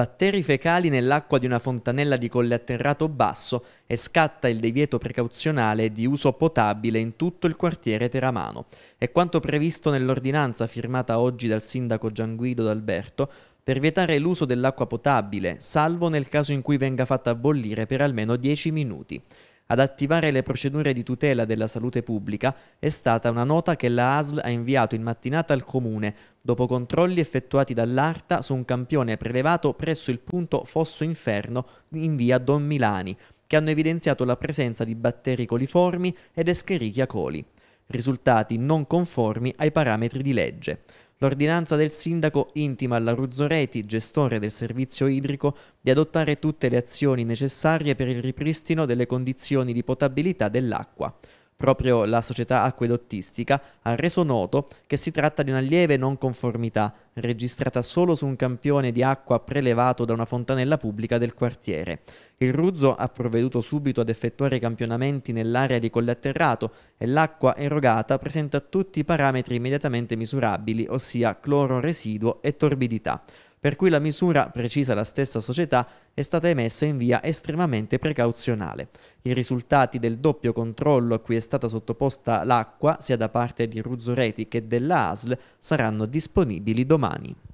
batteri fecali nell'acqua di una fontanella di Colle atterrato Basso e scatta il divieto precauzionale di uso potabile in tutto il quartiere teramano. È quanto previsto nell'ordinanza firmata oggi dal sindaco Gianguido D'Alberto per vietare l'uso dell'acqua potabile, salvo nel caso in cui venga fatta bollire per almeno 10 minuti ad attivare le procedure di tutela della salute pubblica è stata una nota che la ASL ha inviato in mattinata al Comune, dopo controlli effettuati dall'ARTA su un campione prelevato presso il punto Fosso Inferno in via Don Milani, che hanno evidenziato la presenza di batteri coliformi ed Escherichia coli risultati non conformi ai parametri di legge. L'ordinanza del sindaco intima alla Ruzzoreti, gestore del servizio idrico, di adottare tutte le azioni necessarie per il ripristino delle condizioni di potabilità dell'acqua. Proprio la società acquedottistica ha reso noto che si tratta di una lieve non conformità, registrata solo su un campione di acqua prelevato da una fontanella pubblica del quartiere. Il Ruzzo ha provveduto subito ad effettuare i campionamenti nell'area di collatterrato e l'acqua erogata presenta tutti i parametri immediatamente misurabili, ossia cloro residuo e torbidità per cui la misura, precisa la stessa società, è stata emessa in via estremamente precauzionale. I risultati del doppio controllo a cui è stata sottoposta l'acqua, sia da parte di Ruzzoreti che della ASL, saranno disponibili domani.